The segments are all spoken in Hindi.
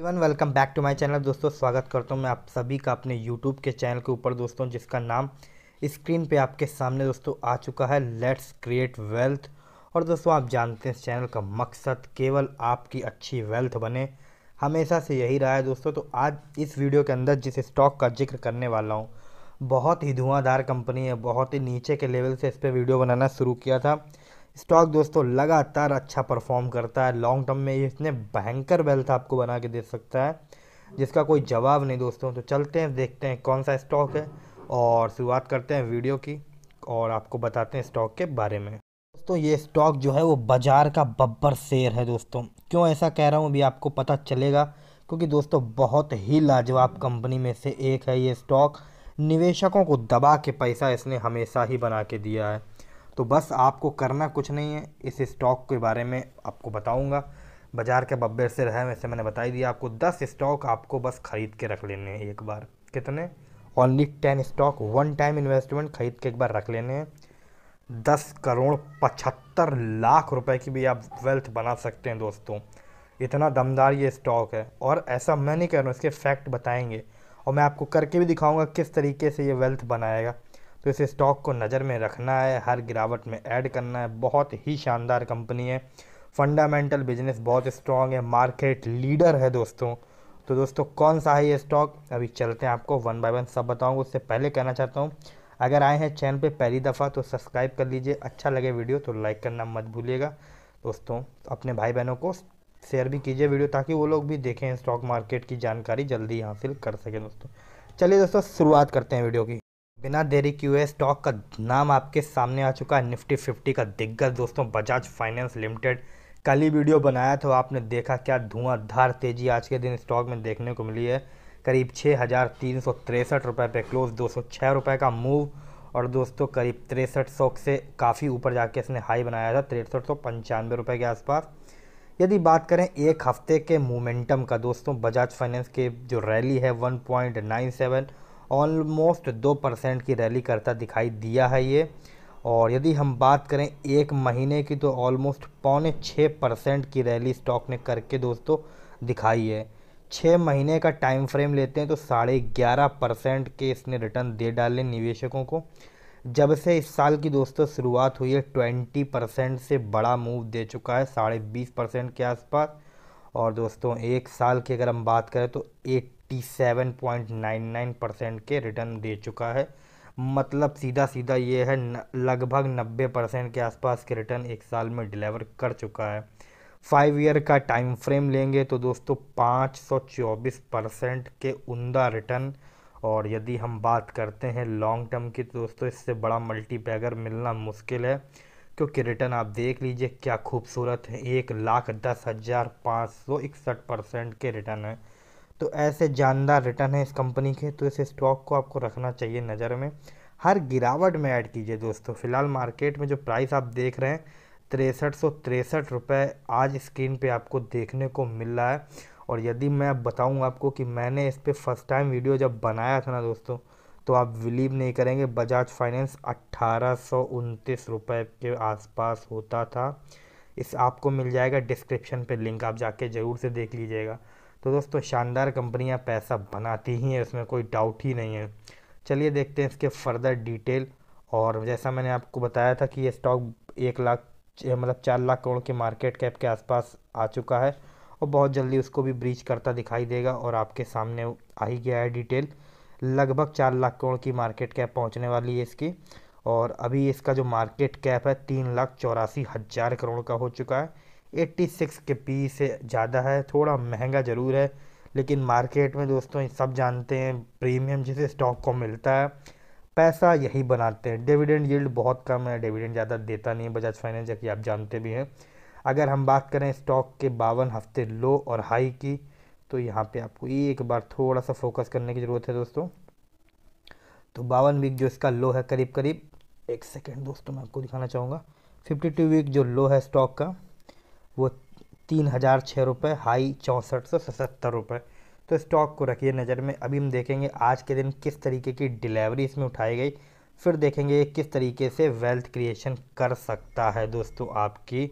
Avon welcome back to my channel दोस्तों स्वागत करता हूं मैं आप सभी का अपने यूट्यूब के चैनल के ऊपर दोस्तों जिसका नाम स्क्रीन पे आपके सामने दोस्तों आ चुका है लेट्स क्रिएट वेल्थ और दोस्तों आप जानते हैं इस चैनल का मकसद केवल आपकी अच्छी वेल्थ बने हमेशा से यही रहा है दोस्तों तो आज इस वीडियो के अंदर जिस स्टॉक का जिक्र करने वाला हूँ बहुत ही धुआंधार कंपनी है बहुत ही नीचे के लेवल से इस पर वीडियो बनाना शुरू किया था स्टॉक दोस्तों लगातार अच्छा परफॉर्म करता है लॉन्ग टर्म में इसने भयंकर वेल्थ आपको बना के दे सकता है जिसका कोई जवाब नहीं दोस्तों तो चलते हैं देखते हैं कौन सा स्टॉक है और शुरुआत करते हैं वीडियो की और आपको बताते हैं स्टॉक के बारे में दोस्तों ये स्टॉक जो है वो बाज़ार का बब्बर शेर है दोस्तों क्यों ऐसा कह रहा हूँ अभी आपको पता चलेगा क्योंकि दोस्तों बहुत ही लाजवाब कंपनी में से एक है ये स्टॉक निवेशकों को दबा के पैसा इसने हमेशा ही बना के दिया है तो बस आपको करना कुछ नहीं है इस स्टॉक के बारे में आपको बताऊंगा बाज़ार के बब्बे से रहे वैसे मैंने बता ही दिया आपको दस स्टॉक आपको बस ख़रीद के रख लेने हैं एक बार कितने only ten stock one time investment ख़रीद के एक बार रख लेने हैं दस करोड़ पचहत्तर लाख रुपए की भी आप वेल्थ बना सकते हैं दोस्तों इतना दमदार ये स्टॉक है और ऐसा मैं नहीं कह रहा हूँ इसके फैक्ट बताएंगे और मैं आपको करके भी दिखाऊंगा किस तरीके से ये वेल्थ बनाएगा तो इस स्टॉक को नज़र में रखना है हर गिरावट में ऐड करना है बहुत ही शानदार कंपनी है फंडामेंटल बिजनेस बहुत स्ट्रॉन्ग है मार्केट लीडर है दोस्तों तो दोस्तों कौन सा है ये स्टॉक अभी चलते हैं आपको वन बाय वन सब बताऊंगा उससे पहले कहना चाहता हूँ अगर आए हैं चैनल पे पहली दफ़ा तो सब्सक्राइब कर लीजिए अच्छा लगे वीडियो तो लाइक करना मत भूलिएगा दोस्तों अपने भाई बहनों को शेयर भी कीजिए वीडियो ताकि वो लोग भी देखें स्टॉक मार्केट की जानकारी जल्दी हासिल कर सकें दोस्तों चलिए दोस्तों शुरुआत करते हैं वीडियो की बिना देरी किए स्टॉक का नाम आपके सामने आ चुका है निफ्टी फिफ्टी का दिग्गज दोस्तों बजाज फाइनेंस लिमिटेड कल ही वीडियो बनाया था आपने देखा क्या धुआंधार तेजी आज के दिन स्टॉक में देखने को मिली है करीब छः हज़ार तीन सौ तिरसठ रुपये पे क्लोज दो सौ छः रुपये का मूव और दोस्तों करीब तिरसठ सौ से काफ़ी ऊपर जाके इसने हाई बनाया था तिरसठ सौ पंचानवे रुपये के आसपास यदि बात करें एक हफ्ते के मोमेंटम का दोस्तों बजाज फाइनेंस के जो रैली है one point nine seven almost दो परसेंट की रैली करता दिखाई दिया है ये और यदि हम बात करें एक महीने की तो ऑलमोस्ट पौने छः परसेंट की रैली स्टॉक ने करके दोस्तों दिखाई है छः महीने का टाइम फ्रेम लेते हैं तो साढ़े ग्यारह परसेंट के इसने रिटर्न दे डाले निवेशकों को जब से इस साल की दोस्तों शुरुआत हुई है ट्वेंटी परसेंट से बड़ा मूव दे चुका है साढ़े बीस परसेंट के आसपास और दोस्तों एक साल की अगर हम बात करें तो 87.99 परसेंट के रिटर्न दे चुका है मतलब सीधा सीधा ये है लगभग 90 परसेंट के आसपास के रिटर्न एक साल में डिलीवर कर चुका है फाइव ईयर का टाइम फ्रेम लेंगे तो दोस्तों पाँच परसेंट के उमदा रिटर्न और यदि हम बात करते हैं लॉन्ग टर्म की तो दोस्तों इससे बड़ा मल्टीपैगर मिलना मुश्किल है क्योंकि रिटर्न आप देख लीजिए क्या खूबसूरत है एक लाख दस हज़ार पाँच सौ इकसठ परसेंट के रिटर्न है तो ऐसे जानदार रिटर्न है इस कंपनी के तो इस स्टॉक को आपको रखना चाहिए नज़र में हर गिरावट में ऐड कीजिए दोस्तों फिलहाल मार्केट में जो प्राइस आप देख रहे हैं तिरसठ सौ तिरसठ रुपये आज स्क्रीन पे आपको देखने को मिल रहा है और यदि मैं बताऊँ आपको कि मैंने इस पर फर्स्ट टाइम वीडियो जब बनाया था ना दोस्तों तो आप बिलीव नहीं करेंगे बजाज फाइनेंस अट्ठारह सौ उनतीस रुपये के आसपास होता था इस आपको मिल जाएगा डिस्क्रिप्शन पे लिंक आप जाके ज़रूर से देख लीजिएगा तो दोस्तों शानदार कंपनियां पैसा बनाती ही हैं इसमें कोई डाउट ही नहीं है चलिए देखते हैं इसके फर्दर डिटेल और जैसा मैंने आपको बताया था कि ये स्टॉक एक लाख मतलब चार लाख करोड़ के मार्केट कैप के आसपास आ चुका है और बहुत जल्दी उसको भी ब्रीच करता दिखाई देगा और आपके सामने आ ही गया है डिटेल लगभग चार लाख करोड़ की मार्केट कैप पहुंचने वाली है इसकी और अभी इसका जो मार्केट कैप है तीन लाख चौरासी हज़ार करोड़ का हो चुका है एट्टी सिक्स के पी से ज़्यादा है थोड़ा महंगा ज़रूर है लेकिन मार्केट में दोस्तों सब जानते हैं प्रीमियम जिसे स्टॉक को मिलता है पैसा यही बनाते हैं डिविडेंड यील्ड बहुत कम है डिविडेंड ज़्यादा देता नहीं है बजाज फाइनेंस जबकि आप जानते भी हैं अगर हम बात करें स्टॉक के बावन हफ्ते लो और हाई की तो यहाँ पे आपको एक बार थोड़ा सा फोकस करने की ज़रूरत है दोस्तों तो बावन वीक जो इसका लो है करीब करीब एक सेकेंड दोस्तों मैं आपको दिखाना चाहूँगा फिफ्टी टू वीक जो लो है स्टॉक का वो तीन हज़ार छः रुपये हाई चौंसठ सौ सतहत्तर रुपये तो स्टॉक को रखिए नज़र में अभी हम देखेंगे आज के दिन किस तरीके की डिलीवरी इसमें उठाई गई फिर देखेंगे किस तरीके से वेल्थ क्रिएशन कर सकता है दोस्तों आपकी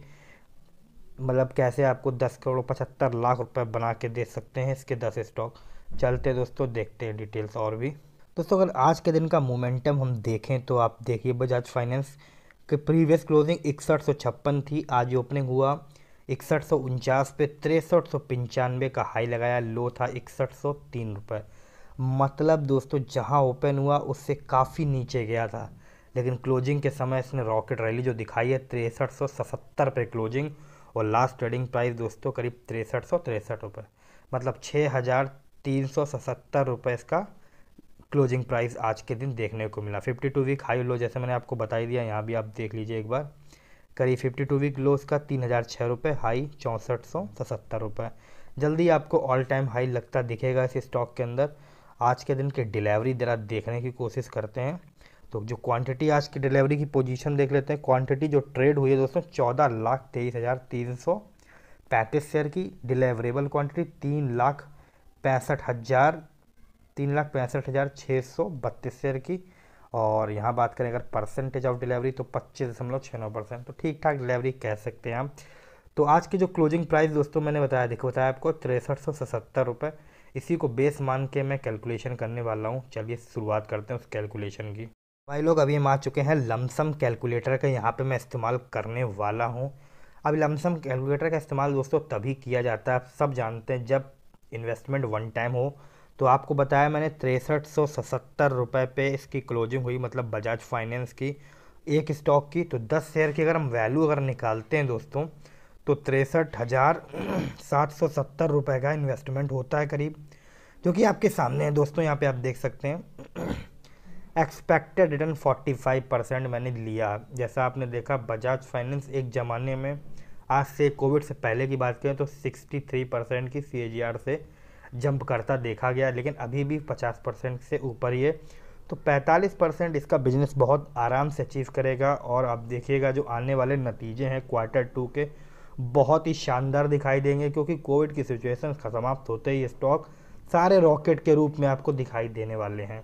मतलब कैसे आपको दस करोड़ पचहत्तर लाख रुपए बना के दे सकते हैं इसके दस स्टॉक चलते दोस्तों देखते हैं डिटेल्स और भी दोस्तों अगर आज के दिन का मोमेंटम हम देखें तो आप देखिए बजाज फाइनेंस के प्रीवियस क्लोजिंग इकसठ सौ छप्पन थी आज ओपनिंग हुआ इकसठ सौ उनचास पे तिरसठ सौ पंचानवे का हाई लगाया लो था इकसठ सौ तीन रुपये मतलब दोस्तों जहां ओपन हुआ उससे काफ़ी नीचे गया था लेकिन क्लोजिंग के समय इसने रॉकेट रैली जो दिखाई है तिरसठ सौ सतहत्तर पे क्लोजिंग और लास्ट ट्रेडिंग प्राइस दोस्तों करीब तिरसठ सौ तिरसठ रुपये मतलब छः हज़ार तीन सौ सतहत्तर रुपये इसका क्लोजिंग प्राइस आज के दिन देखने को मिला 52 वीक हाई लो जैसे मैंने आपको बताई दिया यहाँ भी आप देख लीजिए एक बार करीब फिफ्टी टू वीक लो उसका तीन हज़ार छः रुपये हाई चौंसठ सौ सतहत्तर रुपये जल्दी आपको ऑल टाइम हाई लगता दिखेगा इस स्टॉक के अंदर आज के दिन के डिलीवरी ज़रा देखने की कोशिश करते हैं तो जो क्वांटिटी आज की डिलीवरी की पोजीशन देख लेते हैं क्वांटिटी जो ट्रेड हुई है दोस्तों चौदह लाख तेईस हज़ार तीन सौ पैंतीस शेयर की डिलीवरेबल क्वांटिटी तीन लाख पैंसठ हज़ार तीन लाख पैंसठ हज़ार छः सौ बत्तीस शेयर की और यहाँ बात करें अगर परसेंटेज ऑफ डिलीवरी तो पच्चीस दशमलव छः नौ परसेंट तो ठीक ठाक डिलीवरी कह सकते हैं हम तो आज की जो क्लोजिंग प्राइस दोस्तों मैंने बताया देखो बताया आपको तिरसठ सौ सतहत्तर रुपये इसी को बेस मान के मैं कैलकुलेशन करने वाला हूँ चलिए शुरुआत करते हैं उस कैलकुलेशन की भाई लोग अभी हम आ चुके हैं लमसम कैलकुलेटर का यहाँ पर मैं इस्तेमाल करने वाला हूँ अब लमसम कैलकुलेटर का इस्तेमाल दोस्तों तभी किया जाता है आप सब जानते हैं जब इन्वेस्टमेंट वन टाइम हो तो आपको बताया मैंने तिरसठ सौ सतहत्तर रुपये पे इसकी क्लोजिंग हुई मतलब बजाज फाइनेंस की एक स्टॉक की तो दस शेयर की अगर हम वैल्यू अगर निकालते हैं दोस्तों तो तिरसठ हज़ार सात सौ सत्तर रुपये का इन्वेस्टमेंट होता है करीब जो कि आपके सामने है दोस्तों यहाँ पे आप देख सकते हैं एक्सपेक्टेड रिटर्न 45 परसेंट मैंने लिया जैसा आपने देखा बजाज फाइनेंस एक ज़माने में आज से कोविड से पहले की बात करें तो 63 परसेंट की सी से जंप करता देखा गया लेकिन अभी भी 50 परसेंट से ऊपर ये तो 45 परसेंट इसका बिजनेस बहुत आराम से अचीव करेगा और आप देखिएगा जो आने वाले नतीजे हैं क्वार्टर टू के बहुत ही शानदार दिखाई देंगे क्योंकि कोविड की सिचुएशन समाप्त होते ही स्टॉक सारे रॉकेट के रूप में आपको दिखाई देने वाले हैं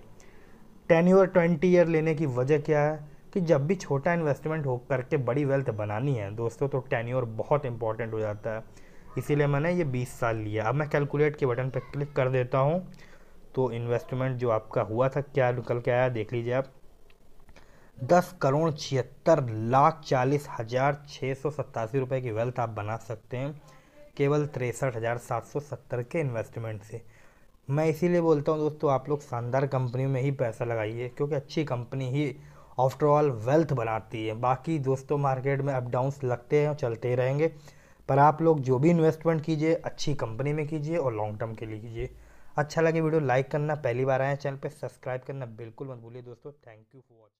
टेन ईयर ट्वेंटी ईयर लेने की वजह क्या है कि जब भी छोटा इन्वेस्टमेंट हो करके बड़ी वेल्थ बनानी है दोस्तों तो टेन बहुत इंपॉर्टेंट हो जाता है इसीलिए मैंने ये बीस साल लिया अब मैं कैलकुलेट के बटन पर क्लिक कर देता हूँ तो इन्वेस्टमेंट जो आपका हुआ था क्या निकल के आया देख लीजिए आप दस करोड़ छिहत्तर लाख चालीस हज़ार छः सौ सत्तासी रुपये की वेल्थ आप बना सकते हैं केवल तिरसठ हज़ार सात सौ सत्तर के इन्वेस्टमेंट से मैं इसीलिए बोलता हूँ दोस्तों आप लोग शानदार कंपनी में ही पैसा लगाइए क्योंकि अच्छी कंपनी ही आफ्टरऑल वेल्थ बनाती है बाकी दोस्तों मार्केट में अप डाउंस लगते हैं और चलते रहेंगे पर आप लोग जो भी इन्वेस्टमेंट कीजिए अच्छी कंपनी में कीजिए और लॉन्ग टर्म के लिए कीजिए अच्छा लगे वीडियो लाइक करना पहली बार आए चैनल पर सब्सक्राइब करना बिल्कुल मत भूलिए दोस्तों थैंक यू फॉर वॉचिंग